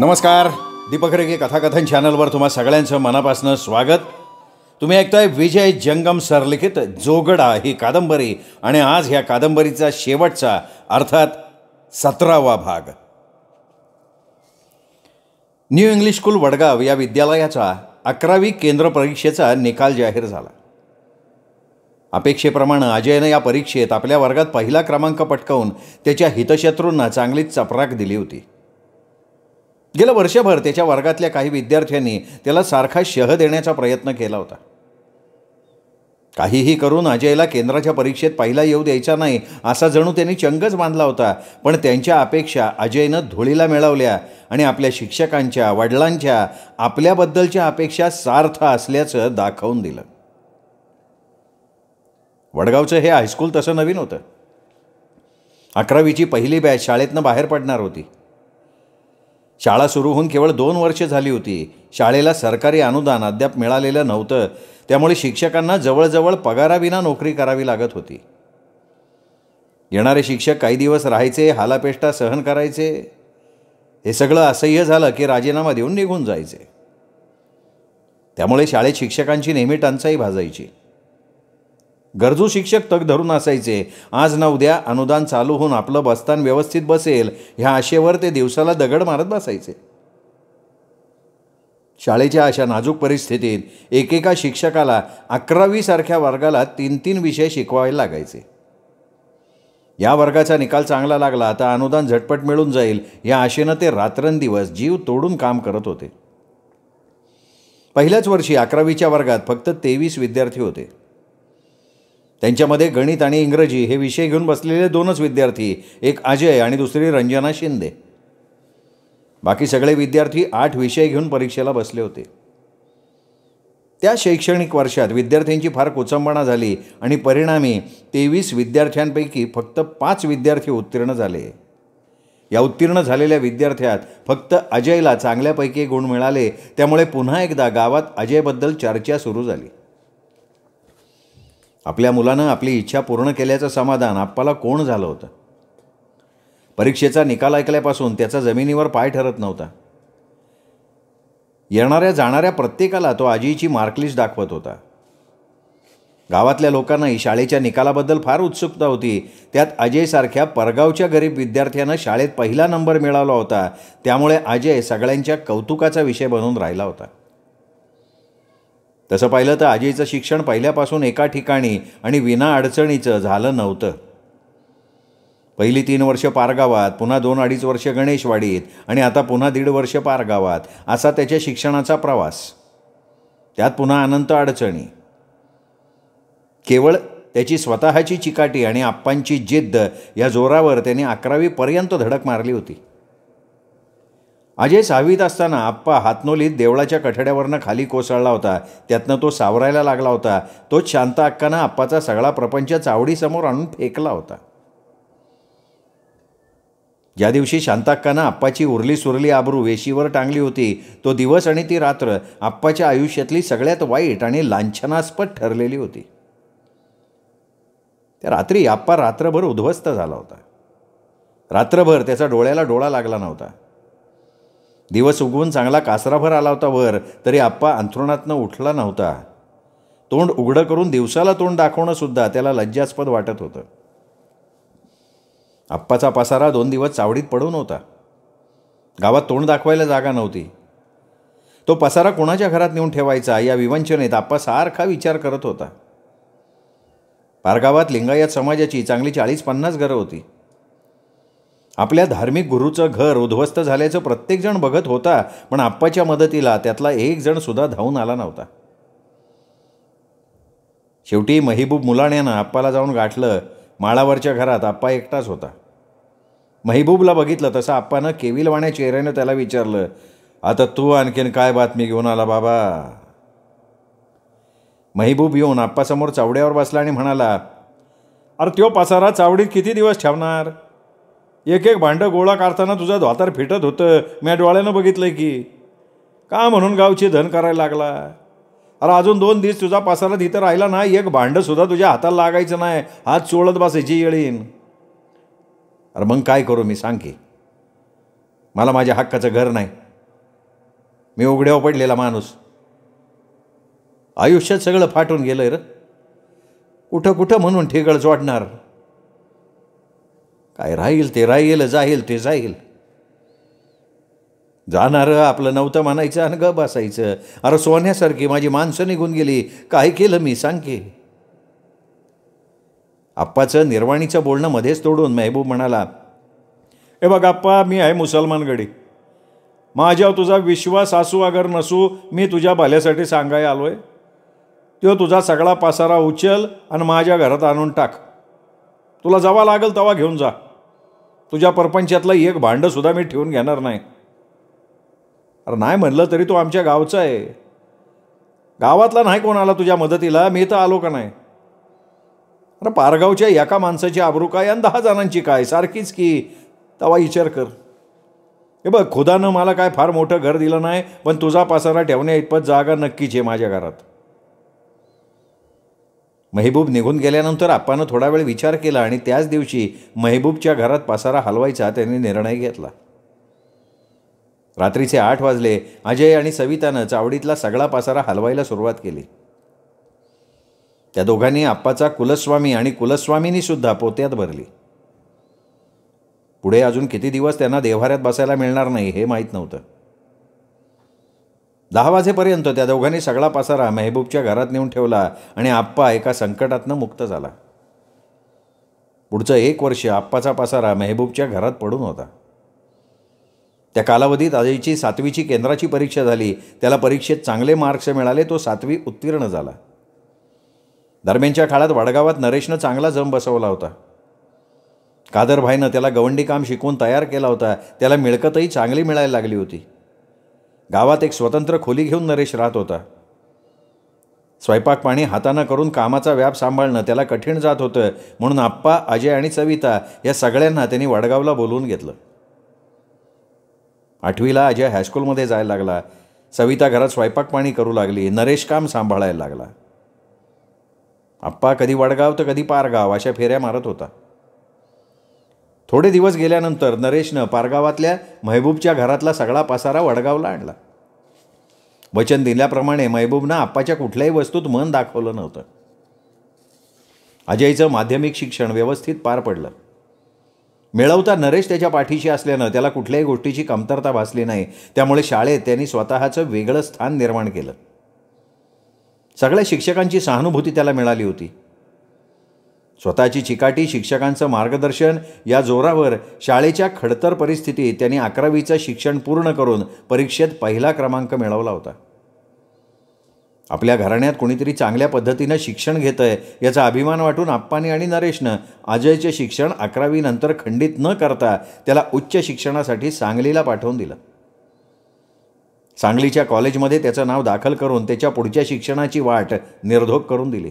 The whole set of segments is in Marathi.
नमस्कार दीपक रेगे कथाकथन चॅनलवर तुम्हा सगळ्यांचं मनापासनं स्वागत तुम्ही ऐकताय विजय जंगम सरलिखित जोगडा ही कादंबरी आणि आज ह्या कादंबरीचा शेवटचा अर्थात सतरावा भाग न्यू इंग्लिश स्कूल वडगाव या विद्यालयाचा अकरावी केंद्र परीक्षेचा निकाल जाहीर झाला अपेक्षेप्रमाणे अजयनं या परीक्षेत आपल्या वर्गात पहिला क्रमांक पटकावून त्याच्या हितशत्रूंना चांगलीच चपराक दिली होती गेलं वर्षभर त्याच्या वर्गातल्या काही विद्यार्थ्यांनी त्याला सारखा शह देण्याचा प्रयत्न केला होता काहीही करून अजयला केंद्राच्या परीक्षेत पहिला येऊ द्यायचा नाही असा जणू त्यांनी चंगच बांधला होता पण त्यांच्या अपेक्षा अजयनं धुळीला मिळवल्या आणि आपल्या शिक्षकांच्या वडिलांच्या आपल्याबद्दलच्या अपेक्षा सार्थ असल्याचं दाखवून दिलं वडगावचं हे हायस्कूल तसं नवीन होतं अकरावीची पहिली बॅच शाळेतनं बाहेर पडणार होती शाळा सुरू होऊन केवळ दोन वर्षे झाली होती शाळेला सरकारी अनुदान अद्याप मिळालेलं नव्हतं त्यामुळे शिक्षकांना जवळजवळ पगाराविना नोकरी करावी लागत होती येणारे शिक्षक काही दिवस राहायचे हालापेष्टा सहन करायचे हे सगळं असह्य झालं की राजीनामा देऊन निघून जायचे त्यामुळे शाळेत शिक्षकांची नेहमी टंचाई भाजायची गरजू शिक्षक तग धरून असायचे आज ना उद्या अनुदान चालू होऊन आपलं बस्तान व्यवस्थित बसेल ह्या आशेवर ते दिवसाला दगड मारत बसायचे शाळेच्या अशा नाजूक परिस्थितीत एकेका शिक्षकाला अकरावीसारख्या वर्गाला तीन तीन विषय शिकवायला लागायचे या वर्गाचा निकाल चांगला लागला आता अनुदान झटपट मिळून जाईल या आशेनं ते रात्रंदिवस जीव तोडून काम करत होते पहिल्याच वर्षी अकरावीच्या वर्गात फक्त तेवीस विद्यार्थी होते त्यांच्यामध्ये गणित आणि इंग्रजी हे विषय घेऊन बसलेले दोनच विद्यार्थी एक अजय आणि दुसरी रंजना शिंदे बाकी सगळे विद्यार्थी आठ विषय घेऊन परीक्षेला बसले होते त्या शैक्षणिक वर्षात विद्यार्थ्यांची फार कोचंबणा झाली आणि परिणामी तेवीस विद्यार्थ्यांपैकी फक्त पाच विद्यार्थी उत्तीर्ण झाले या उत्तीर्ण झालेल्या विद्यार्थ्यात फक्त अजयला चांगल्यापैकी गुण मिळाले त्यामुळे पुन्हा एकदा गावात अजयबद्दल चर्चा सुरू झाली आपल्या मुलानं आपली इच्छा पूर्ण केल्याचं समाधान आप्पाला कोण झालं होतं परीक्षेचा निकाल ऐकल्यापासून त्याचा जमिनीवर पाय ठरत नव्हता येणाऱ्या जाणाऱ्या प्रत्येकाला तो आजीची मार्कलिस्ट दाखवत होता गावातल्या लोकांनाही शाळेच्या निकालाबद्दल फार उत्सुकता होती त्यात अजयसारख्या परगावच्या गरीब विद्यार्थ्यानं शाळेत पहिला नंबर मिळवला होता त्यामुळे अजय सगळ्यांच्या कौतुकाचा विषय बनून राहिला होता तसं पाहिलं तर आजीचं शिक्षण पहिल्यापासून एका ठिकाणी आणि विना अडचणीचं झालं नव्हतं पहिली तीन वर्ष पारगावात पुन्हा दोन अडीच वर्ष गणेशवाडीत आणि आता पुन्हा दीड वर्ष पारगावात असा त्याच्या शिक्षणाचा प्रवास त्यात पुन्हा अनंत अडचणी केवळ त्याची स्वतःची चिकाटी आणि आप्पांची जिद्द या जोरावर त्याने अकरावीपर्यंत धडक मारली होती अजय सहावीत असताना आप्पा हातनोलीत देवळाच्या कठड्यावरनं खाली कोसळला होता त्यातनं तो सावरायला लागला होता तोच शांत अक्कानं आप्पाचा सगळा प्रपंच चावडीसमोर आणून फेकला होता ज्या दिवशी शांताक्कानं आप्पाची उरली सुरली आबरू वेशीवर टांगली होती तो दिवस आणि ती रात्र आप्पाच्या आयुष्यातली सगळ्यात वाईट आणि लांछनास्पद ठरलेली होती त्या रात्री आप्पा रात्रभर उद्ध्वस्त झाला होता रात्रभर त्याचा डोळ्याला डोळा लागला नव्हता दिवस उगवून चांगला कासराभर आला होता वर तरी आप्पा अंथरुणातनं उठला नव्हता तोंड उघडं करून दिवसाला तोंड दाखवणं सुद्धा त्याला लज्जास्पद वाटत होतं आप्पाचा पसारा दोन दिवस चावडीत पडून होता गावात तोंड दाखवायला जागा नव्हती तो पसारा कोणाच्या घरात नेऊन ठेवायचा या विवंचनेत आप्पा सारखा विचार करत होता पारगावात लिंगायत समाजाची चांगली चाळीस पन्नास घरं होती आपल्या धार्मिक गुरुचं घर उद्ध्वस्त झाल्याचं प्रत्येकजण बघत होता पण आप्पाच्या मदतीला त्यातला एक जण सुद्धा धावून आला नव्हता शेवटी महिबूब मुलाण्यानं आप्पाला जाऊन गाठलं माळावरच्या घरात आप्पा एकटाच होता महिबूबला बघितलं तसं आप्पानं केविलवाण्या चेहऱ्यानं त्याला विचारलं आता तू आणखीन काय बातमी घेऊन आला बाबा महिबूब येऊन आप्पासमोर चावड्यावर बसला आणि म्हणाला अरे त्यो पासारा चावडीत किती दिवस ठेवणार एक एक भांडं गोळा काढताना तुझा धोतर फिटत होतं म्या डोळ्यानं बघितलंय की का म्हणून गावची धन करायला लागला अरे अजून दोन दिवस तुझा पासाला तिथं राहिला नाही एक भांडंसुद्धा तुझ्या हाताला लागायचं नाही हात चोळत बसायची येळीन अरे मग काय करू मी सांग की मला माझ्या हक्काचं घर नाही मी उघड्यावर पडलेला माणूस आयुष्यात सगळं फाटून गेलं आहे र कुठं कुठं म्हणून ठेगळ वाटणार काय राहील ते राहील जाईल ते जाईल जाणारं आपलं नव्हतं म्हणायचं आणि ग बसायचं अरे सोन्यासारखी माझी माणसं निघून गेली काय केलं मी सांग की आप्पाचं निर्वाणीचं बोलणं मध्येच तोडून मेहबूब म्हणाला ए बघ आप्पा मी आहे मुसलमानगडी माझ्यावर तुझा विश्वास असू अगर नसू मी तुझ्या भल्यासाठी सांगायला आलोय तो तुझा सगळा पासारा उचल आणि माझ्या घरात आणून टाक तुला जावा लागेल तवा घेऊन जा तुझ्या परपंचातला एक सुद्धा मी ठेवून घेणार नाही अरे नाही म्हणलं तरी तो आमच्या गावचा आहे गावातला नाही कोण आला तुझ्या मदतीला मी तर आलो का नाही अरे पारगावच्या एका माणसाची आबरू काय आणि दहा जणांची काय सारखीच की तवा विचार कर हे बघ खुदानं मला काय फार मोठं घर दिलं नाही पण तुझा पासारा ठेवण्या इतपत जागा नक्कीच आहे माझ्या घरात मेहबूब निघून गेल्यानंतर आप्पानं थोडा वेळ विचार केला आणि त्याच दिवशी मेहबूबच्या घरात पासारा हलवायचा त्यांनी निर्णय घेतला रात्रीचे आठ वाजले अजय आणि सवितानं चावडीतला सगळा पासारा हलवायला सुरुवात केली त्या दोघांनी आप्पाचा कुलस्वामी आणि कुलस्वामीनी सुद्धा पोत्यात भरली पुढे अजून किती दिवस त्यांना देव्हाऱ्यात बसायला मिळणार नाही हे माहीत नव्हतं दहा वाजेपर्यंत त्या दोघांनी सगळा पसारा मेहबूबच्या घरात नेऊन ठेवला आणि आप्पा एका संकटातनं मुक्त झाला पुढचं एक वर्ष आप्पाचा पसारा मेहबूबच्या घरात पडून होता त्या कालावधीत आजीची सातवीची केंद्राची परीक्षा झाली त्याला परीक्षेत चांगले मार्क्स मिळाले तो सातवी उत्तीर्ण झाला दरम्यानच्या काळात वडगावात नरेशनं चांगला जम बसवला होता कादरभाईनं त्याला गवंडी काम शिकवून तयार केला होता त्याला मिळकतही चांगली मिळायला लागली होती गावात एक स्वतंत्र खोली घेऊन नरेश राहत होता स्वयंपाक पाणी हातानं करून कामाचा व्याप सांभाळणं त्याला कठीण जात होतं म्हणून आप्पा अजय आणि सविता या सगळ्यांना त्यांनी वडगावला बोलवून घेतलं आठवीला अजय हायस्कूलमध्ये जायला लागला सविता घरात स्वयंपाक पाणी करू लागली नरेश काम सांभाळायला लागला आप्पा कधी वडगाव तर कधी पारगाव अशा फेऱ्या मारत होता थोडे दिवस गेल्यानंतर नरेशनं पारगावातल्या महबूबच्या घरातला सगळा पसारा वडगावला आणला वचन दिल्याप्रमाणे महबूबनं आप्पाच्या कुठल्याही वस्तूत मन दाखवलं नव्हतं अजयचं माध्यमिक शिक्षण व्यवस्थित पार पडलं मिळवता नरेश त्याच्या पाठीशी असल्यानं त्याला कुठल्याही गोष्टीची कमतरता भासली नाही त्यामुळे शाळेत त्यांनी स्वतःचं वेगळं स्थान निर्माण केलं सगळ्या शिक्षकांची सहानुभूती त्याला मिळाली होती स्वतःची चिकाटी शिक्षकांचं मार्गदर्शन या जोरावर शाळेच्या खडतर परिस्थितीत त्यांनी अकरावीचं शिक्षण पूर्ण करून परीक्षेत पहिला क्रमांक मिळवला होता आपल्या घराण्यात कोणीतरी चांगल्या पद्धतीनं शिक्षण घेतं आहे याचा अभिमान वाटून आप्पानी आणि नरेशनं अजयचे शिक्षण अकरावीनंतर खंडित न करता त्याला उच्च शिक्षणासाठी सांगलीला पाठवून दिलं सांगलीच्या कॉलेजमध्ये त्याचं नाव दाखल करून त्याच्या पुढच्या शिक्षणाची वाट निर्धोक करून दिली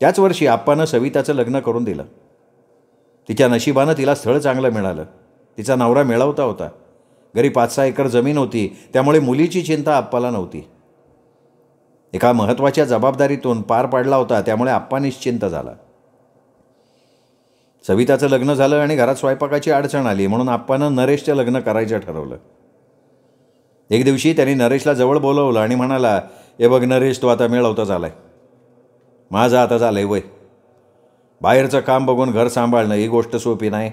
त्याच वर्षी आप्पानं सविताचं लग्न करून दिलं तिच्या नशिबानं तिला स्थळ चांगलं मिळालं तिचा नवरा मिळवता होता घरी पाच सहा एकर जमीन होती त्यामुळे मुलीची चिंता आप्पाला नव्हती एका महत्त्वाच्या जबाबदारीतून पार पाडला होता त्यामुळे आप्पा निश्चिंत झाला सविताचं लग्न झालं आणि घरात स्वयंपाकाची अडचण आली म्हणून आप्पानं नरेशचं लग्न करायचं ठरवलं एक दिवशी त्यांनी नरेशला जवळ बोलवलं आणि म्हणाला हे बघ नरेश तो आता मिळवता झाला आहे माझं आता झालं वय बाहेरचं काम बघून घर सांभाळणं ही गोष्ट सोपी नाही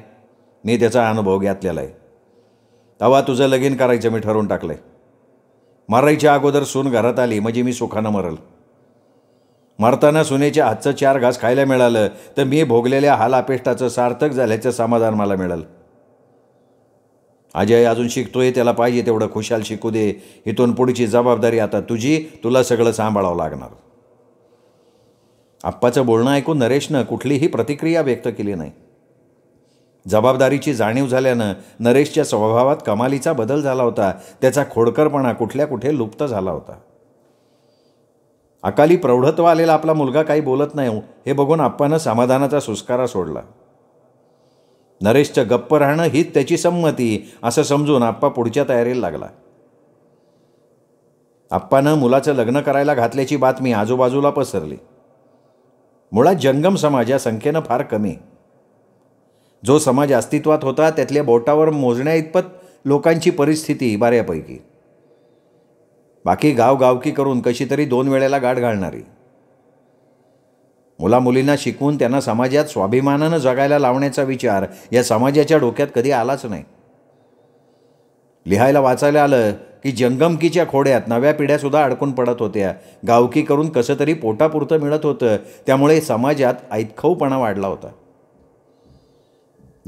मी त्याचा अनुभव घेतलेला आहे तवा तुझं लगीन करायचं मी ठरवून टाकलं आहे मरायच्या अगोदर सून घरात आली म्हणजे मी सुखानं मरल मरताना सुनेच्या हातचं चार घास खायला मिळालं तर मी भोगलेल्या हालापेष्टाचं सार्थक झाल्याचं समाधान मला मिळेल अजय अजून शिकतोय त्याला पाहिजे तेवढं खुशाल शिकू दे इथून पुढची जबाबदारी आता तुझी तुला सगळं सांभाळावं लागणार आप्पाचं बोलणं ऐकून नरेशनं कुठलीही प्रतिक्रिया व्यक्त केली नाही जबाबदारीची जाणीव झाल्यानं नरेशच्या स्वभावात कमालीचा बदल झाला होता त्याचा खोडकरपणा कुठल्या कुठे लुप्त झाला होता अकाली प्रौढत्व आलेला आपला मुलगा काही बोलत नाही हे बघून आप्पानं समाधानाचा सुस्कारा सोडला नरेशचं गप्प राहणं हीच त्याची संमती असं समजून आप्पा पुढच्या तयारीला लागला आप्पानं मुलाचं लग्न करायला घातल्याची बातमी आजूबाजूला पसरली मुळात जंगम समाज या संख्येनं फार कमी जो समाज अस्तित्वात होता त्यातल्या बोटावर मोजण्याइतपत लोकांची परिस्थिती बऱ्यापैकी बाकी गाव गावकी करून कशी तरी दोन वेळेला गाठ घालणारी मुला मुलींना शिकवून त्यांना समाजात स्वाभिमानानं जगायला लावण्याचा विचार या समाजाच्या डोक्यात कधी आलाच नाही लिहायला वाचायला आलं की जंगमकीच्या खोड्यात नव्या पिढ्यासुद्धा अडकून पडत होत्या गावकी करून कसं तरी पोटापुरतं मिळत होतं त्यामुळे समाजात ऐतखऊपणा वाढला होता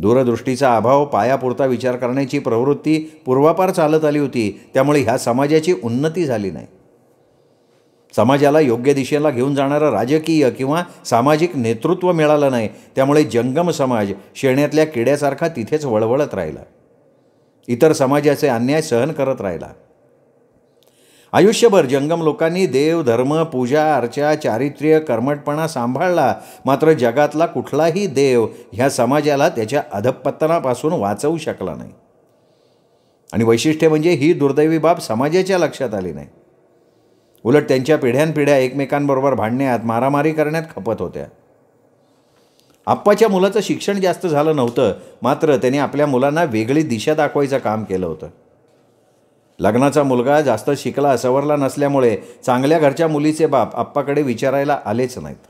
दूरदृष्टीचा अभाव पायापुरता विचार करण्याची प्रवृत्ती पूर्वापार चालत आली होती त्यामुळे ह्या समाजाची उन्नती झाली नाही समाजाला योग्य दिशेला घेऊन जाणारं राजकीय किंवा सामाजिक नेतृत्व मिळालं नाही त्यामुळे जंगम समाज शेण्यातल्या किड्यासारखा तिथेच वळवळत राहिला इतर समाजाचे अन्याय सहन करत राहिला आयुष्यभर जंगम लोकांनी देव धर्म पूजा अर्चा चारित्र्य कर्मटपणा सांभाळला मात्र जगातला कुठलाही देव ह्या समाजाला त्याच्या अधपत्तनापासून वाचवू शकला नाही आणि वैशिष्ट्य म्हणजे ही दुर्दैवी बाब समाजाच्या लक्षात आली नाही उलट त्यांच्या पिढ्यानपिढ्या एकमेकांबरोबर भांडण्यात मारामारी करण्यात खपत होत्या आप्पाच्या मुलाचं शिक्षण जास्त झालं नव्हतं मात्र त्याने आपल्या मुलांना वेगळी दिशा दाखवायचं काम केलं होतं लग्नाचा मुलगा जास्त शिकला सवरला नसल्यामुळे चांगल्या घरच्या मुलीचे बाप आप्पाकडे विचारायला आलेच नाहीत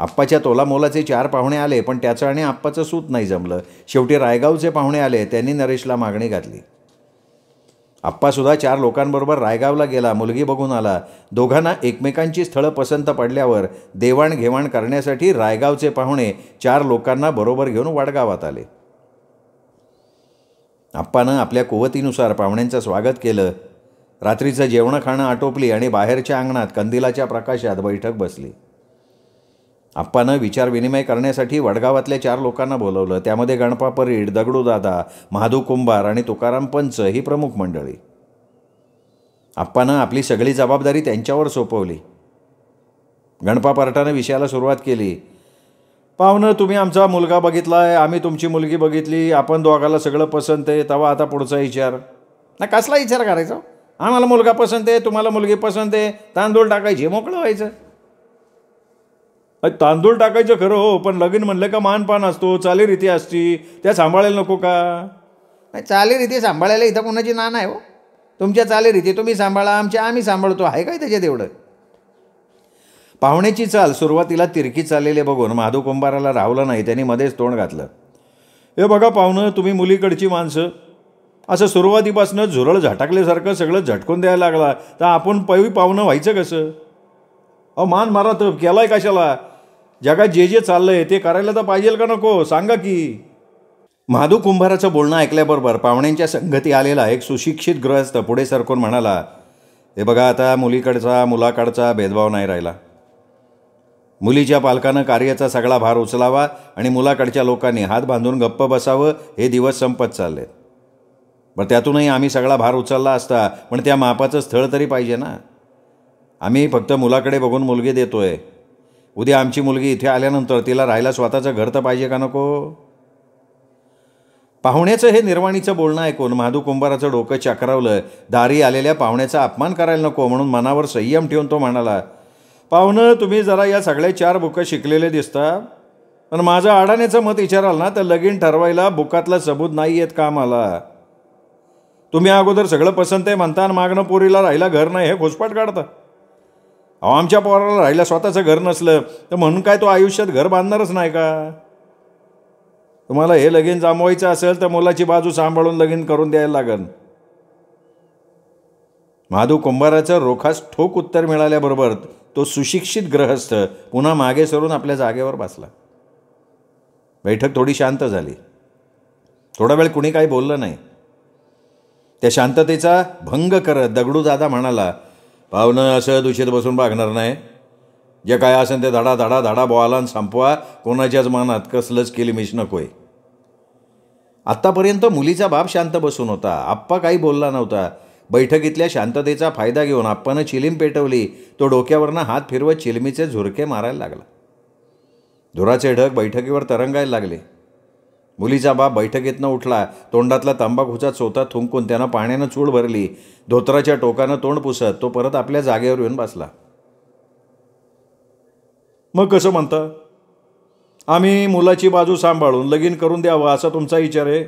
आप्पाच्या तोलामोलाचे चार पाहुणे आले पण त्याचं आणि आप्पाचं सूत नाही जमलं शेवटी रायगावचे पाहुणे आले त्यांनी नरेशला मागणी घातली आप्पासुद्धा चार लोकांबरोबर रायगावला गेला मुलगी बघून आला दोघांना एकमेकांची स्थळं पसंत पडल्यावर देवाणघेवाण करण्यासाठी रायगावचे पाहुणे चार लोकांना बरोबर घेऊन वाडगावात आले आप्पानं आपल्या कुवतीनुसार पाहुण्यांचं स्वागत केलं रात्रीचं जेवणं खाणं आटोपली आणि बाहेरच्या अंगणात कंदिलाच्या प्रकाशात बैठक बसली आप्पानं विनिमय करण्यासाठी वडगावातल्या चार लोकांना बोलवलं त्यामध्ये गणपा परीड दगडूदादा महादू कुंभार आणि तुकाराम पंच ही प्रमुख मंडळी आप्पानं आपली सगळी जबाबदारी त्यांच्यावर सोपवली गणपा पराटानं विषयाला सुरुवात केली पाहुणं तुम्ही आमचा मुलगा बघितला आहे आम्ही तुमची मुलगी बघितली आपण दोघाला सगळं पसंत आहे तवा आता पुढचा विचार ना कसला विचार करायचा आम्हाला मुलगा पसंत आहे तुम्हाला मुलगी पसंत आहे तांदूळ टाकायची मोकळं व्हायचं तांदूळ टाकायचं खरं हो पण लगीन म्हणलं का मानपान असतो चालीरीती असती त्या सांभाळायला नको का नाही चालीरीती सांभाळायला इथं कोणाची ना नाही हो तुमच्या चालीरीती तुम्ही सांभाळा आमच्या आम्ही सांभाळतो आहे काय त्याच्यात एवढं पाहुण्याची चाल सुरुवातीला तिरकी चाललेले बघून माधव कुंभाराला रावलं नाही त्यांनी मध्येच तोंड घातलं हे बघा पाहुणं तुम्ही मुलीकडची माणसं असं सुरुवातीपासून झुरळ झटाकल्यासारखं सगळं झटकून द्यायला लागला तर आपण पैवी पाहुणं व्हायचं कसं अ मान मारा तर केलाय कशाला जगात जे जे चाललं आहे ते करायला तर पाहिजेल का नको सांगा की महादू कुंभाराचं बोलणं ऐकल्याबरोबर पाहुण्यांच्या संगती आलेला एक सुशिक्षित ग्रहस्थ पुढे सरकून म्हणाला हे बघा आता मुलीकडचा मुलाकडचा भेदभाव नाही राहिला मुलीच्या पालकानं कार्याचा सगळा भार उचलावा आणि मुलाकडच्या लोकांनी हात बांधून गप्प बसावं हे दिवस संपत चालले बरं त्यातूनही आम्ही सगळा भार उचलला असता पण त्या मापाचं स्थळ तरी पाहिजे ना आम्ही फक्त मुलाकडे बघून मुलगी देतोय उद्या आमची मुलगी इथे आल्यानंतर तिला राहायला स्वतःचं घर तर पाहिजे का नको पाहुण्याचं हे निर्वाणीचं बोलणं ऐकून महादू कुंभाराचं डोकं चक्रावलं दारी आलेल्या पाहुण्याचा अपमान करायला नको म्हणून मनावर संयम ठेवून तो म्हणाला पाहुणं तुम्ही जरा या सगळ्या चार बुकं शिकलेले दिसता पण माझं अडाण्याचं मत विचाराल ना तर लगीन ठरवायला बुकातला सबूत नाही आहेत का मला तुम्ही अगोदर सगळं पसंत आहे म्हणता आणि मागणं पुरीला राहिला घर नाही हे घुसपाट काढता अहो आमच्या पोराला राहिला स्वतःचं घर नसलं तर म्हणून काय तो आयुष्यात घर बांधणारच नाही का तुम्हाला हे लगीन जमवायचं असेल तर मुलाची बाजू सांभाळून लगीन करून द्यायला लागन माधू कुंभाराचं रोखास ठोक उत्तर मिळाल्याबरोबर तो सुशिक्षित ग्रहस्थ पुन्हा मागे सरून आपल्या जागेवर बसला बैठक थोडी शांत झाली थोडा वेळ कुणी काही बोललं नाही त्या शांततेचा भंग करत दादा म्हणाला पाहुणं असं दूषित बसून भागणार नाही जे काय असेल ते धडा धडा धडा बोवाला संपवा कोणाच्याच मनात कसलंच केली मीच नकोय आत्तापर्यंत मुलीचा बाप शांत बसून होता आप्पा काही बोलला नव्हता बैठकीतल्या शांततेचा फायदा घेऊन आप्पानं चिलीम पेटवली तो डोक्यावरनं हात फिरवत चिलमीचे झुरके मारायला लागला धुराचे ढग बैठकीवर तरंगायला लागले मुलीचा बाप बैठकीतनं उठला तोंडातला तंबाखूचा चोथा थुंकून त्यानं पाण्यानं चूळ भरली धोत्राच्या टोकानं तोंड पुसत तो परत आपल्या जागेवर येऊन बसला मग कसं म्हणतं आम्ही मुलाची बाजू सांभाळून लगीन करून द्यावं असा तुमचा विचार आहे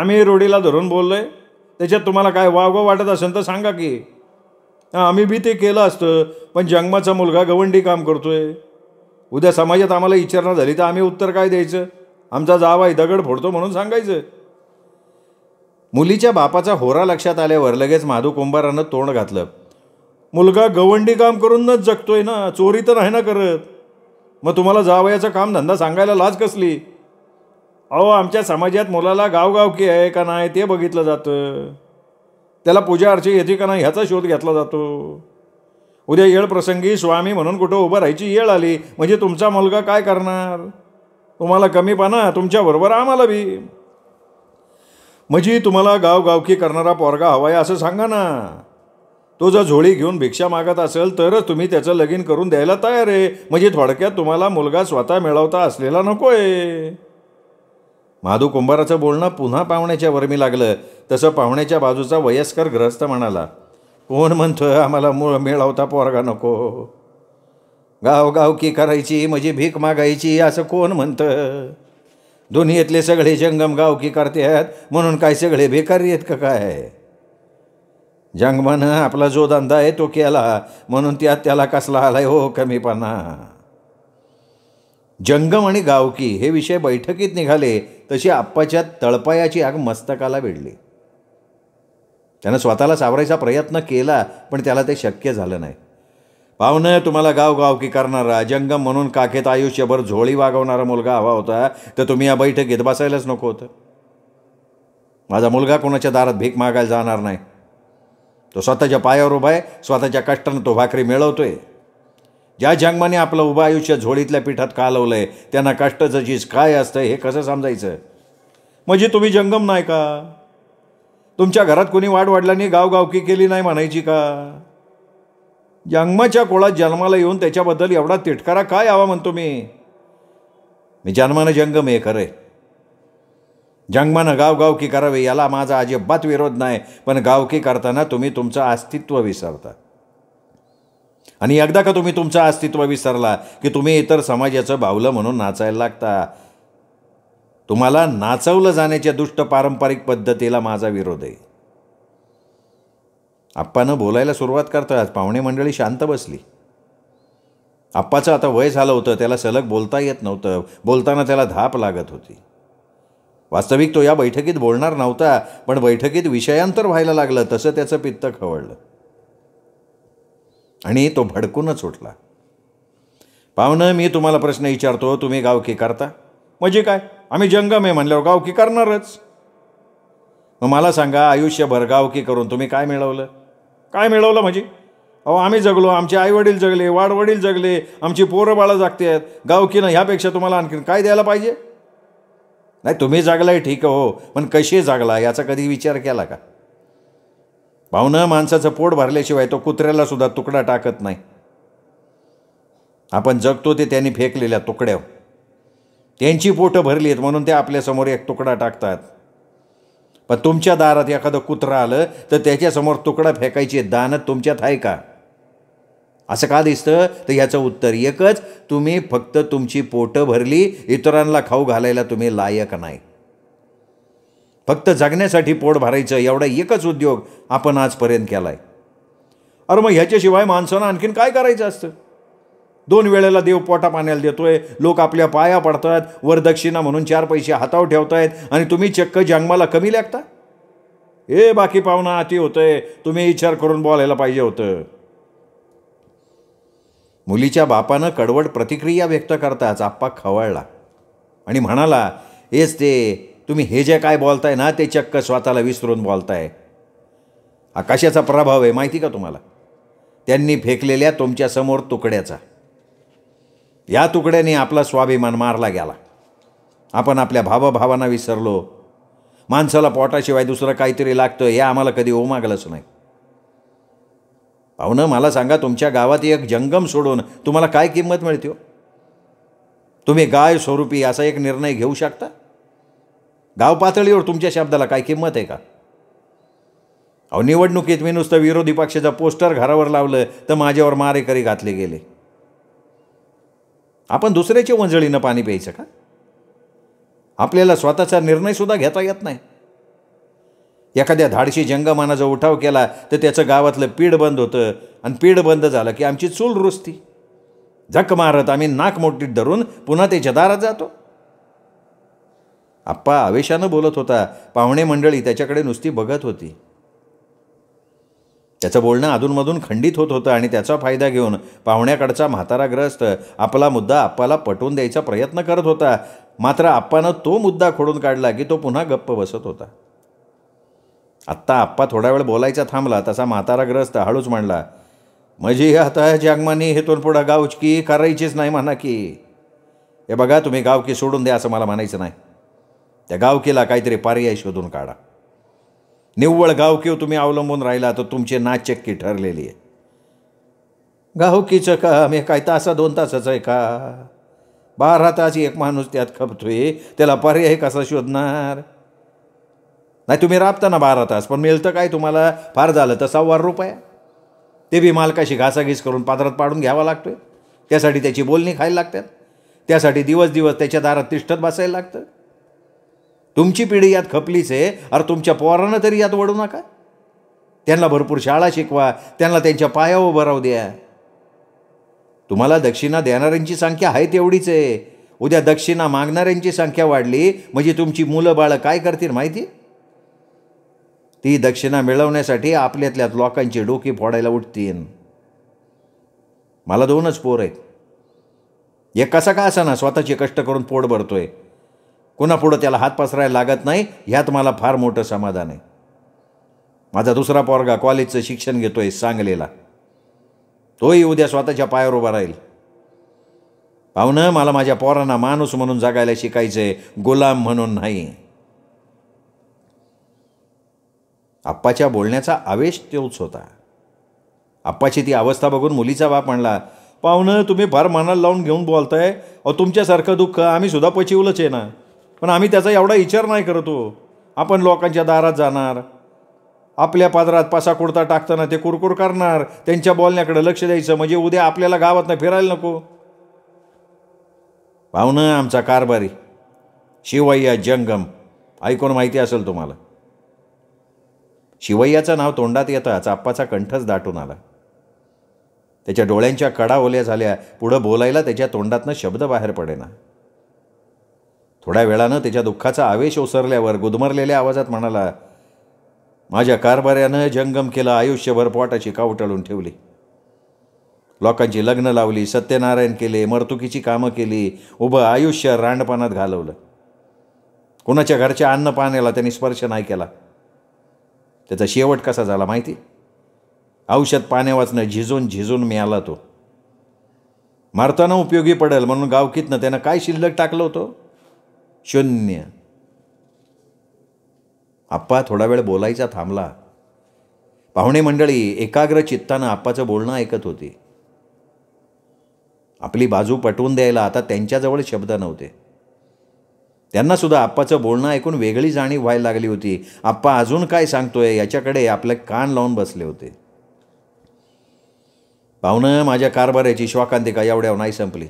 आम्ही रोडीला धरून बोललो आहे त्याच्यात तुम्हाला काय वागवा वाटत असेल तर सांगा की आम्ही बी ते केलं असतं पण जंगमाचा मुलगा गवंडी काम करतोय उद्या समाजात आम्हाला विचारणा झाली तर आम्ही उत्तर काय द्यायचं आमचा जावाई दगड फोडतो म्हणून सांगायचं मुलीच्या बापाचा होरा लक्षात आल्यावर लगेच माधू कुंभारानं तोंड घातलं मुलगा गवंडी काम करूनच जगतोय ना चोरी तर नाही ना करत मग तुम्हाला काम धंदा सांगायला लाज कसली अहो आमच्या समाजात मुलाला गावगाव की आहे का नाही ते बघितलं जातं त्याला पूजा अर्चे येते का नाही ह्याचा शोध घेतला जातो उद्या येळ प्रसंगी स्वामी म्हणून कुठं उभं राहायची येळ आली म्हणजे तुमचा मुलगा काय करणार तुम्हाला कमीपणा तुमच्याबरोबर आम्हाला बी म्हणजे तुम्हाला गावगावकी करणारा पोरगा हवाय असं सांगा ना तो जर झोळी घेऊन भिक्षा मागत असेल तरच तुम्ही त्याचं लगीन करून द्यायला तयार आहे म्हणजे थोडक्यात तुम्हाला मुलगा स्वतः मिळवता असलेला नको आहे माधू कुंभाराचं बोलणं पुन्हा पाहुण्याच्या वर्मी लागलं तसं पाहुण्याच्या बाजूचा वयस्कर ग्रस्त म्हणाला कोण म्हणतोय आम्हाला मूळ मिळवता पोरगा नको गावगाव की करायची म्हणजे भीक मागायची असं कोण म्हणतं दुनियेतले सगळे जंगम गावकी करते आहेत म्हणून काय सगळे बेकारी आहेत का काय जंगमानं आपला जो धंदा आहे तो केला म्हणून त्यात त्याला कसला आलाय हो कमीपणा जंगम आणि गावकी हे विषय बैठकीत निघाले तशी आप्पाच्या तळपायाची आग मस्तकाला भिडली त्यानं स्वतःला सावरायचा प्रयत्न केला पण त्याला ते शक्य झालं नाही पाहुणं तुम्हाला गाव गाव की करणारा जंगम म्हणून काखेत आयुष्यभर झोळी वागवणारा मुलगा हवा होता तर तुम्ही या बैठकीत बसायलाच नको होतं माझा मुलगा कोणाच्या दारात भीक मागायला जाणार नाही तो स्वतःच्या पायावर उभा आहे स्वतःच्या कष्टानं तो भाकरी मिळवतोय ज्या जंगमाने आपलं उभं आयुष्य झोळीतल्या पीठात कालवलं आहे त्यांना कष्टाचं चीज काय असतं हे कसं समजायचं म्हणजे तुम्ही जंगम नाही का तुमच्या घरात कोणी वाढ वाढल्याने गावगावकी केली नाही म्हणायची का जन्माच्या कोळात जन्माला येऊन त्याच्याबद्दल एवढा तिटकारा काय यावा म्हणतो मी मी जन्मानं जंगम हे खरं जंगमानं गावगावकी की करावे याला माझा अजिबात विरोध नाही पण गावकी करताना तुम्ही तुमचं अस्तित्व विसरता आणि एकदा का तुम्ही तुमचं अस्तित्व विसरला की तुम्ही इतर समाजाचं बावलं म्हणून नाचायला लागता तुम्हाला नाचवलं जाण्याच्या दुष्ट पारंपरिक पद्धतीला माझा विरोध आहे आप्पानं बोलायला सुरुवात करताच पाहुणे मंडळी शांत बसली आप्पाचं आता वय झालं होतं त्याला सलग बोलता येत नव्हतं बोलताना त्याला धाप लागत होती वास्तविक तो या बैठकीत बोलणार नव्हता पण बैठकीत विषयांतर व्हायला लागलं तसं त्याचं पित्त खवळलं आणि तो भडकूनच उठला पाहुणं मी तुम्हाला प्रश्न विचारतो तुम्ही गावकी करता म्हणजे काय आम्ही जंगम आहे म्हणल्यावर गावकी करणारच मग मला सांगा आयुष्यभर गावकी करून तुम्ही काय मिळवलं काय मिळवलं म्हणजे अहो आम्ही जगलो आमचे आईवडील जगले वाडवडील जगले आमची पोरं बाळं जागते आहेत गावकीनं ह्यापेक्षा तुम्हाला आणखीन काय द्यायला पाहिजे नाही तुम्ही जागलाय ठीक हो पण कसे जागला याचा कधी विचार केला का भाऊनं माणसाचं पोट भरल्याशिवाय तो कुत्र्याला सुद्धा तुकडा टाकत नाही आपण जगतो ते त्यांनी फेकलेल्या तुकड्या त्यांची पोटं भरली आहेत म्हणून ते आपल्यासमोर एक तुकडा टाकतात पण तुमच्या दारात एखादं कुत्रं आलं तर त्याच्यासमोर तुकडा फेकायची दानत तुमच्यात आहे का असं का दिसतं तर ह्याचं उत्तर एकच तुम्ही फक्त तुमची पोटं भरली इतरांना खाऊ घालायला तुम्ही लायक नाही फक्त जगण्यासाठी पोट भरायचं एवढा एकच उद्योग आपण आजपर्यंत केला आहे अरे मग ह्याच्याशिवाय माणसानं आणखीन काय करायचं असतं दोन वेळेला देव पोटा पाण्याला देतोय लोक आपल्या पाया पडतात वरदक्षिणा म्हणून चार पैसे हातावर ठेवतायत आणि तुम्ही चक्क जंगमाला कमी लागता हे बाकी पाहुणा अति होतंय तुम्ही विचार करून बोलायला पाहिजे होतं मुलीच्या बापानं कडवट प्रतिक्रिया व्यक्त करताच आप्पा खवळला आणि म्हणाला हेच ते तुम्ही हे जे काय बोलताय ना ते चक्क स्वतःला विसरून बोलताय आकाशाचा प्रभाव आहे माहिती का तुम्हाला त्यांनी फेकलेल्या तुमच्यासमोर तुकड्याचा या तुकड्याने आपला स्वाभिमान मारला गेला आपण आपल्या भावाभावांना विसरलो माणसाला पोटाशिवाय दुसरं काहीतरी लागतं हे आम्हाला कधी ओमागलंच नाही पाहुणं मला सांगा तुमच्या गावात एक जंगम सोडून तुम्हाला काय किंमत मिळते हो तुम्ही गाय स्वरूपी असा एक निर्णय घेऊ शकता गाव पातळीवर तुमच्या शब्दाला काय किंमत आहे का अहो निवडणुकीत मी नुसतं विरोधी पक्षाचं पोस्टर घरावर लावलं तर माझ्यावर मारेकरी घातले गेले आपण दुसऱ्याच्या वंजळीनं पाणी प्यायचं का आपल्याला स्वतःचा निर्णयसुद्धा घेता येत नाही एखाद्या धाडशी जंगमाना जर उठाव केला तर त्याचं गावातलं पीड बंद होतं आणि पीड बंद झालं की आमची चूल रुजती झक मारत आम्ही नाक मोठीत धरून पुन्हा त्याच्या दारात जातो आप्पा आवेशानं बोलत होता पाहुणे मंडळी त्याच्याकडे नुसती बघत होती त्याचं बोलणं अधूनमधून खंडित होत होतं आणि त्याचा फायदा घेऊन पाहुण्याकडचा म्हाताराग्रस्त आपला मुद्दा आप्पाला पटवून द्यायचा प्रयत्न करत होता मात्र आप्पानं तो मुद्दा खोडून काढला की तो पुन्हा गप्प बसत होता आत्ता आप्पा थोडा वेळ बोलायचा थांबला तसा म्हाताराग्रस्त हळूच म्हणला मजी आता जागमानी हेतून पुढं गावची करायचीच नाही म्हणा की हे बघा तुम्ही गावकी सोडून द्या असं मला म्हणायचं नाही त्या गावकीला काहीतरी पर्याय शोधून काढा निव्वळ गावकीव तुम्ही अवलंबून राहिला तर तुमची नाचक्की ठरलेली आहे गावकीचं काम हे काय तासा दोन तासाचं आहे का बारा तास एक माणूस त्यात खपतोय त्याला पर्याय कसा शोधणार नाही तुम्ही राबता ना बारा तास पण मिळतं काय तुम्हाला फार झालं तर सव्वा रुपया ते बी मालकाशी घासाघीस करून पात्रात पाडून घ्यावा लागतोय त्यासाठी त्याची बोलणी खायला लागतात त्यासाठी दिवस दिवस त्याच्या दारात तिष्ठत बसायला लागतं तुमची पिढी यात खपलीच आहे अरे तुमच्या पोरांना तरी यात वडू नका त्यांना भरपूर शाळा शिकवा त्यांना त्यांच्या पायावर भराव द्या तुम्हाला दक्षिणा देणाऱ्यांची संख्या आहे तेवढीच आहे उद्या दक्षिणा मागणाऱ्यांची संख्या वाढली म्हणजे तुमची मुलं बाळं काय करतील माहिती ती दक्षिणा मिळवण्यासाठी आपल्यातल्या लोकांची डोकी फोडायला उठतील मला दोनच पोर आहेत एक कसा का असा ना स्वतःचे कष्ट करून पोट भरतोय कोणापुढं त्याला हात पसरायला लागत नाही ह्यात मला फार मोठं समाधान आहे माझा दुसरा पोरगा कॉलेजचं शिक्षण घेतो आहे सांगलेला तोही उद्या स्वतःच्या पायावर उभा राहील पाहुणं मला माझ्या पोरांना माणूस म्हणून जगायला शिकायचं आहे गुलाम म्हणून नाही आप्पाच्या बोलण्याचा आवेश तोच होता आप्पाची ती अवस्था बघून मुलीचा बाप म्हणला पाहुणं तुम्ही फार मनाला लावून घेऊन बोलताय अ तुमच्यासारखं दुःख आम्ही सुद्धा पचिवलंच आहे ना पण आम्ही त्याचा एवढा विचार नाही करतो आपण लोकांच्या दारात जाणार आपल्या पादरात पासा कुडता टाकताना ते कुरकुर करणार त्यांच्या बोलण्याकडे लक्ष द्यायचं म्हणजे उद्या आपल्याला गावातनं फिरायला नको ना आमचा कारभारी शिवय्या जंगम ऐकून माहिती असेल तुम्हाला शिवय्याचं नाव तोंडात येताच आप्पाचा कंठच दाटून आला त्याच्या डोळ्यांच्या कडा ओल्या झाल्या पुढं बोलायला त्याच्या तोंडातनं शब्द बाहेर पडेना थोड्या वेळानं त्याच्या दुःखाचा आवेश ओसरल्यावर गुदमरलेल्या आवाजात म्हणाला माझ्या कारभाऱ्यानं जंगम केला आयुष्यभर पोटाची टळून ठेवली लोकांची लग्न लावली सत्यनारायण केले मर्तुकीची कामं केली उभं आयुष्य रांडपानात घालवलं कुणाच्या घरच्या अन्नपाण्याला त्यांनी स्पर्श नाही केला त्याचा शेवट कसा झाला माहिती औषध पाण्यावाचनं झिजून झिजून आला तो मारताना उपयोगी पडेल म्हणून गावकीतनं त्यानं काय शिल्लक टाकलं होतं शून्य आप्पा थोडा वेळ बोलायचा थांबला पाहुणे मंडळी एकाग्र चित्तानं आप्पाचं बोलणं ऐकत होती आपली बाजू पटवून द्यायला आता त्यांच्याजवळ शब्द नव्हते त्यांना सुद्धा आप्पाचं बोलणं ऐकून वेगळी जाणीव व्हायला लागली होती आप्पा अजून काय सांगतोय याच्याकडे आपले कान लावून बसले होते पाहुणं माझ्या कारभाराची श्वाकांतिका एवढ्या नाही संपली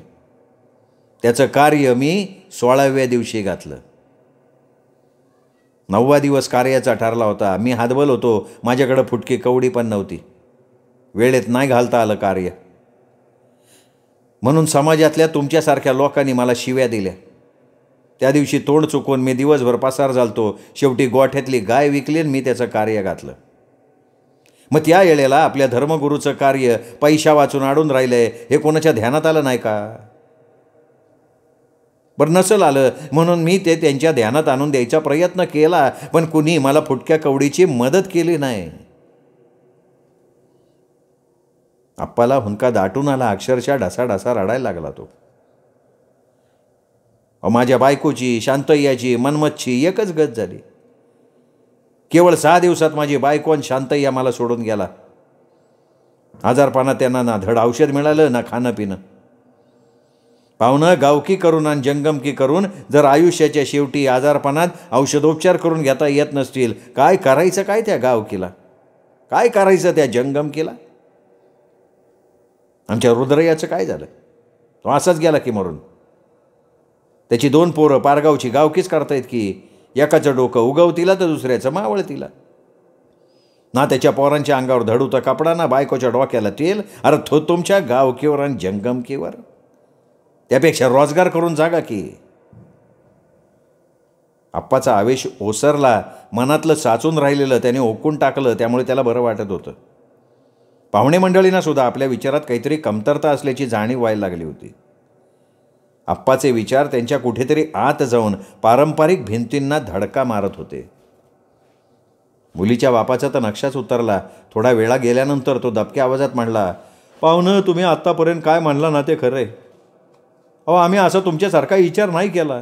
त्याचं कार्य मी सोळाव्या दिवशी घातलं नववा दिवस कार्याचा ठरला होता मी हातबल होतो माझ्याकडं फुटकी कवडी पण नव्हती वेळेत नाही घालता आलं कार्य म्हणून समाजातल्या तुमच्यासारख्या लोकांनी मला शिव्या दिल्या त्या दिवशी तोंड चुकून मी दिवसभर पसार झालतो शेवटी गोठ्यातली गाय विकली आणि मी त्याचं कार्य घातलं मग त्या वेळेला आपल्या धर्मगुरूचं कार्य पैशा वाचून आडून राहिलं हे कोणाच्या ध्यानात आलं नाही का बरं नसेल आलं म्हणून मी ते त्यांच्या ध्यानात आणून द्यायचा प्रयत्न केला पण कुणी मला फुटक्या कवडीची मदत केली नाही आप्पाला हुंका दाटून आला अक्षरशः ढसा रडायला लागला तो माझ्या बायकोची शांतय्याची मनमतची एकच गत झाली केवळ सहा दिवसात माझी बायको आणि शांतय्या मला सोडून गेला आजारपणा त्यांना ना धड औषध मिळालं ना खाणं पिणं पाहुणं गावकी करून आणि जंगमकी करून जर आयुष्याच्या शेवटी आजारपणात औषधोपचार करून घेता येत नसतील काय करायचं काय त्या गावकीला काय करायचं त्या जंगमकीला आमच्या हृदयाचं काय झालं तो असाच गेला की मरून त्याची दोन पोरं पारगावची गावकीच करतायत की एकाचं डोकं उगवतीला तर दुसऱ्याचं मावळतीला ना त्याच्या पोरांच्या अंगावर धडूचा कपडा ना बायकोच्या डोक्याला तेल अरे तो तुमच्या गावकीवर आणि जंगमकीवर त्यापेक्षा रोजगार करून जागा की आप्पाचा आवेश ओसरला मनातलं साचून राहिलेलं त्याने ओकून टाकलं त्यामुळे त्याला बरं वाटत होतं पाहुणे मंडळींना सुद्धा आपल्या विचारात काहीतरी कमतरता असल्याची जाणीव व्हायला लागली होती आप्पाचे विचार त्यांच्या कुठेतरी आत जाऊन पारंपरिक भिंतींना धडका मारत होते मुलीच्या बापाचा तर नक्षाच उतरला थोडा वेळा गेल्यानंतर तो दबक्या आवाजात म्हणला पाहुणं तुम्ही आत्तापर्यंत काय म्हणला ना ते खरं अहो आम्ही असा तुमच्यासारखा विचार नाही केला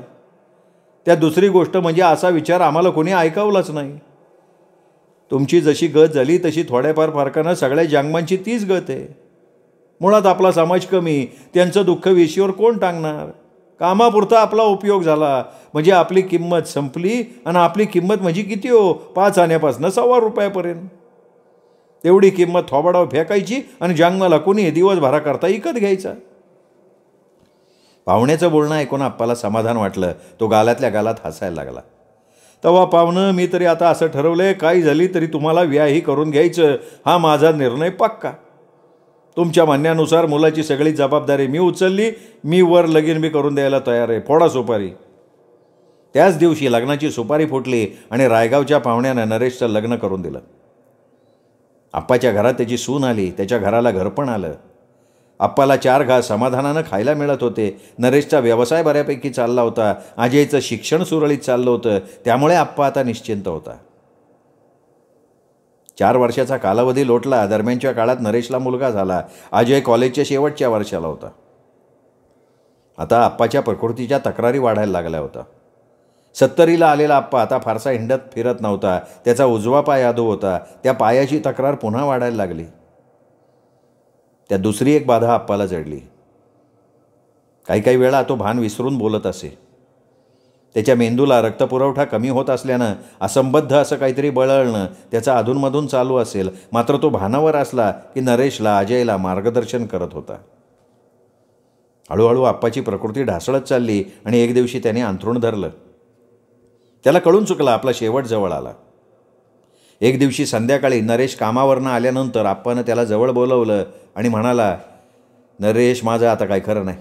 त्या दुसरी गोष्ट म्हणजे असा विचार आम्हाला कोणी ऐकावलाच नाही तुमची जशी गत झाली तशी थोड्याफार फरकानं सगळ्या जांगमांची तीच गत आहे मुळात आपला समाज कमी त्यांचं दुःख विषयीवर कोण टांगणार कामापुरता आपला उपयोग झाला म्हणजे आपली किंमत संपली आणि आपली किंमत म्हणजे किती हो पाच आण्यापासनं सव्वा रुपयापर्यंत तेवढी किंमत थोबाडाव फेकायची आणि जांगमाला कोणी दिवसभराकरता इकत घ्यायचा पाहुण्याचं बोलणं ऐकून आप्पाला समाधान वाटलं तो गालातल्या गालात हसायला लागला तवा पाहुणं मी तरी आता असं ठरवलं काही झाली तरी तुम्हाला व्याही करून घ्यायचं हा माझा निर्णय पक्का तुमच्या म्हणण्यानुसार मुलाची सगळी जबाबदारी मी उचलली मी वर लगीन बी करून द्यायला तयार आहे फोडा सुपारी त्याच दिवशी लग्नाची सुपारी फुटली आणि रायगावच्या पाहुण्यानं नरेशचं लग्न करून दिलं आप्पाच्या घरात त्याची सून आली त्याच्या घराला घरपण आलं आप्पाला चार घास समाधानानं खायला मिळत होते नरेशचा व्यवसाय बऱ्यापैकी चालला होता अजयचं शिक्षण सुरळीत चाललं होतं त्यामुळे आप्पा आता निश्चिंत होता चार वर्षाचा कालावधी लोटला दरम्यानच्या काळात नरेशला मुलगा झाला अजय कॉलेजच्या शेवटच्या वर्षाला होता आता आप्पाच्या प्रकृतीच्या तक्रारी वाढायला लागल्या होत्या सत्तरीला आलेला आप्पा आता फारसा हिंडत फिरत नव्हता त्याचा उजवा पाय आदो होता त्या पायाची तक्रार पुन्हा वाढायला लागली त्या दुसरी एक बाधा आप्पाला जडली काही काही वेळा तो भान विसरून बोलत असे त्याच्या मेंदूला रक्तपुरवठा कमी होत असल्यानं असंबद्ध असं काहीतरी बळळणं त्याचा अधूनमधून चालू असेल मात्र तो भानावर असला की नरेशला अजयला मार्गदर्शन करत होता हळूहळू आप्पाची प्रकृती ढासळत चालली आणि एक दिवशी त्याने अंथरूण धरलं त्याला कळून चुकला आपला शेवट जवळ आला एक दिवशी संध्याकाळी नरेश कामावरनं आल्यानंतर आपण त्याला जवळ बोलवलं आणि म्हणाला नरेश माझं आता काय खरं नाही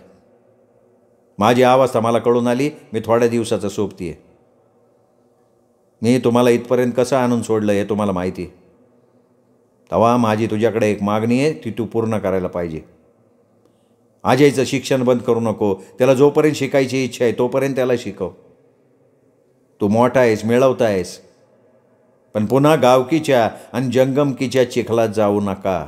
माझी अवस्था मला कळून आली मी थोड्या दिवसाचं सोबती आहे मी तुम्हाला इथपर्यंत कसं आणून सोडलं हे तुम्हाला माहिती तवा माझी तुझ्याकडे एक मागणी आहे ती तू पूर्ण करायला पाहिजे अजयचं शिक्षण बंद करू नको त्याला जोपर्यंत शिकायची इच्छा आहे तोपर्यंत त्याला शिकव तू मोठा आहेस मिळवता आहेस पण पुन्हा गावकीच्या आणि जंगमकीच्या चिखलात जाऊ नका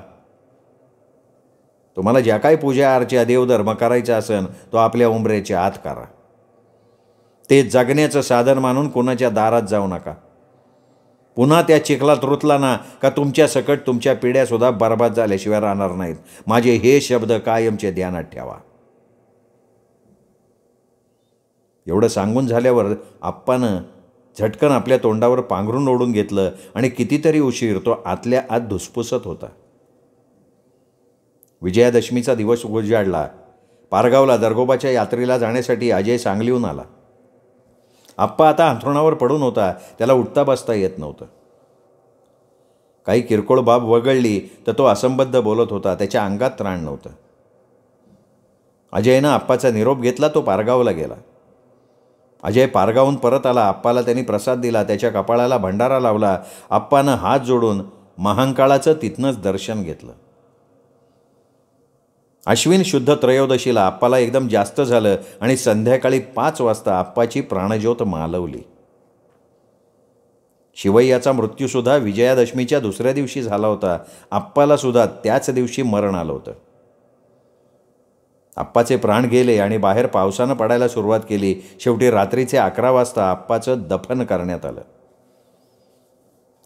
तुम्हाला ज्या काही पूजा अर्चा देवधर्म करायचा असेल तो आपल्या उंबऱ्याच्या आत करा ते जगण्याचं साधन मानून कोणाच्या दारात जाऊ नका पुन्हा त्या चिखलात रुतला ना का तुमच्या सकट तुमच्या पिढ्यासुद्धा बर्बाद झाल्याशिवाय राहणार नाहीत माझे हे शब्द कायमचे ध्यानात ठेवा एवढं सांगून झाल्यावर आप्पानं झटकन आपल्या तोंडावर पांघरून ओढून घेतलं आणि कितीतरी उशीर तो आतल्या आत धुसफुसत होता विजयादशमीचा दिवस उजाडला पारगावला दरगोबाच्या यात्रेला जाण्यासाठी अजय सांगलीहून आला आप्पा आता अंथरुणावर पडून होता त्याला उठता बसता येत नव्हतं काही किरकोळ बाब वगळली तर तो असंबद्ध बोलत होता त्याच्या अंगात त्राण नव्हतं अजयनं आप्पाचा निरोप घेतला तो पारगावला गेला अजय पारगावून परत आला आप्पाला त्यांनी प्रसाद दिला त्याच्या कपाळाला भंडारा लावला आप्पानं हात जोडून महांकाळाचं तिथनंच दर्शन घेतलं अश्विन शुद्ध त्रयोदशीला आप्पाला एकदम जास्त झालं आणि संध्याकाळी पाच वाजता आप्पाची प्राणज्योत मालवली शिवैयाचा मृत्यूसुद्धा विजयादशमीच्या दुसऱ्या दिवशी झाला होता आप्पालासुद्धा त्याच दिवशी मरण आलं होतं आप्पाचे प्राण गेले आणि बाहेर पावसानं पडायला सुरुवात केली शेवटी रात्रीचे अकरा वाजता आप्पाचं दफन करण्यात आलं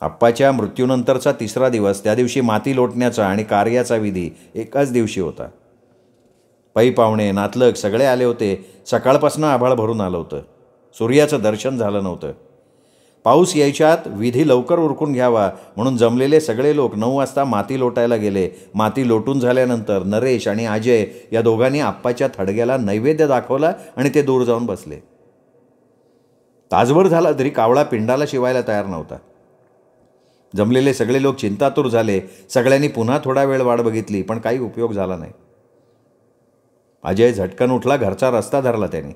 आप्पाच्या मृत्यूनंतरचा तिसरा दिवस त्या दिवशी माती लोटण्याचा आणि कार्याचा विधी एकाच दिवशी होता पै पाहुणे नातलग सगळे आले होते सकाळपासून आभाळ भरून आलं होतं सूर्याचं दर्शन झालं नव्हतं पाऊस यायच्यात विधी लवकर उरकून घ्यावा म्हणून जमलेले सगळे लोक नऊ वाजता माती लोटायला गेले माती लोटून झाल्यानंतर नरेश आणि अजय या दोघांनी आप्पाच्या थडग्याला नैवेद्य दाखवला आणि ते दूर जाऊन बसले ताजभर झाला तरी कावळा पिंडाला शिवायला तयार नव्हता जमलेले सगळे लोक चिंतातूर झाले सगळ्यांनी पुन्हा थोडा वेळ वाट बघितली पण काही उपयोग झाला नाही अजय झटकन उठला घरचा रस्ता धरला त्याने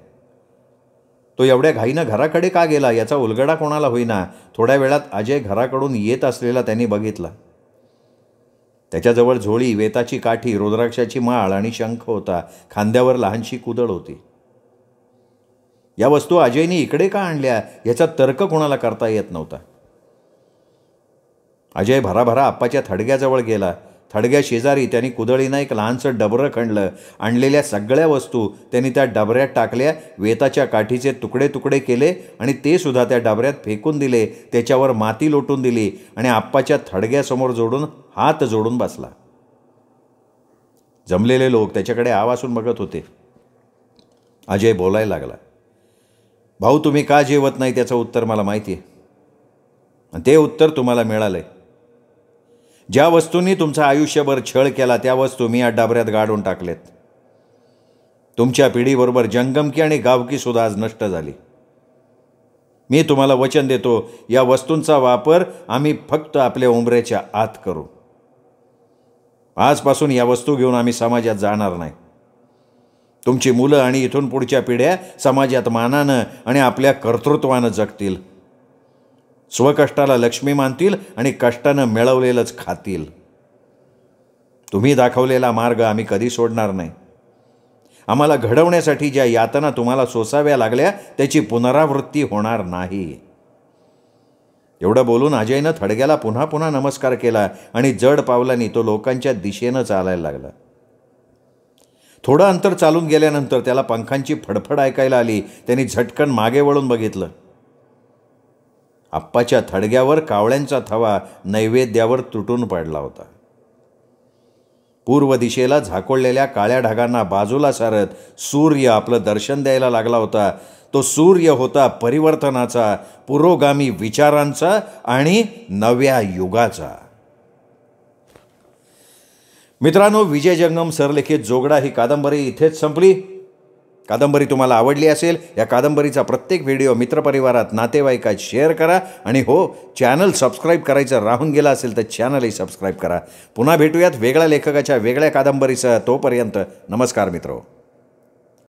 तो एवढ्या घाईनं घराकडे का गेला याचा उलगडा कोणाला होईना थोड्या वेळात अजय घराकडून येत असलेला त्यांनी बघितला त्याच्याजवळ झोळी वेताची काठी रुद्राक्षाची माळ आणि शंख होता खांद्यावर लहानशी कुदळ होती या वस्तू अजयने इकडे का आणल्या याचा तर्क कोणाला करता येत नव्हता अजय भराभरा आप्पाच्या थडग्याजवळ गेला थडग्या शेजारी त्यांनी कुदळीनं एक लहानसं डबरं खणलं आणलेल्या सगळ्या वस्तू त्यांनी त्या डबऱ्यात टाकल्या वेताच्या काठीचे तुकडे तुकडे केले आणि ते सुद्धा त्या डबऱ्यात फेकून दिले त्याच्यावर माती लोटून दिली आणि आप्पाच्या थडग्यासमोर जोडून हात जोडून बसला जमलेले लोक त्याच्याकडे आवासून बघत होते अजय बोलायला लागला भाऊ तुम्ही का जेवत नाही त्याचं उत्तर मला माहिती आहे ते उत्तर तुम्हाला मिळालं आहे ज्या वस्तूंनी तुमचा आयुष्यभर छळ केला त्या वस्तू मी या डाबऱ्यात गाडून टाकलेत तुमच्या पिढीबरोबर जंगमकी आणि गावकीसुद्धा आज नष्ट झाली मी तुम्हाला वचन देतो या वस्तूंचा वापर आम्ही फक्त आपल्या उमऱ्याच्या आत करू आजपासून या वस्तू घेऊन आम्ही समाजात जाणार नाही तुमची मुलं आणि इथून पुढच्या पिढ्या समाजात मानानं आणि आपल्या कर्तृत्वानं जगतील स्वकष्टाला लक्ष्मी मानतील आणि कष्टानं मिळवलेलंच खातील तुम्ही दाखवलेला मार्ग आम्ही कधी सोडणार नाही आम्हाला घडवण्यासाठी ज्या यातना तुम्हाला सोसाव्या लागल्या त्याची पुनरावृत्ती होणार नाही एवढं बोलून अजयनं थडग्याला पुन्हा पुन्हा नमस्कार केला आणि जड पावलांनी तो लोकांच्या दिशेनं चालायला लागला थोडं अंतर चालून गेल्यानंतर त्याला पंखांची फडफड ऐकायला आली त्यांनी झटकन मागे वळून बघितलं आप्पाच्या थडग्यावर कावळ्यांचा थवा नैवेद्यावर तुटून पडला होता पूर्व दिशेला झाकोळलेल्या काळ्या ढागांना बाजूला सारत सूर्य आपलं दर्शन द्यायला लागला होता तो सूर्य होता परिवर्तनाचा पुरोगामी विचारांचा आणि नव्या युगाचा मित्रांनो विजय जंगम सरलेखित जोगडा ही कादंबरी इथेच संपली कादंबरी तुम्हाला आवडली असेल या कादंबरीचा प्रत्येक व्हिडिओ मित्रपरिवारात नातेवाईकात शेअर करा आणि हो चॅनल सबस्क्राईब करायचं राहून गेला असेल तर चॅनलही सबस्क्राईब करा पुन्हा भेटूयात वेगळ्या लेखकाच्या वेगळ्या कादंबरीसह तोपर्यंत नमस्कार मित्रो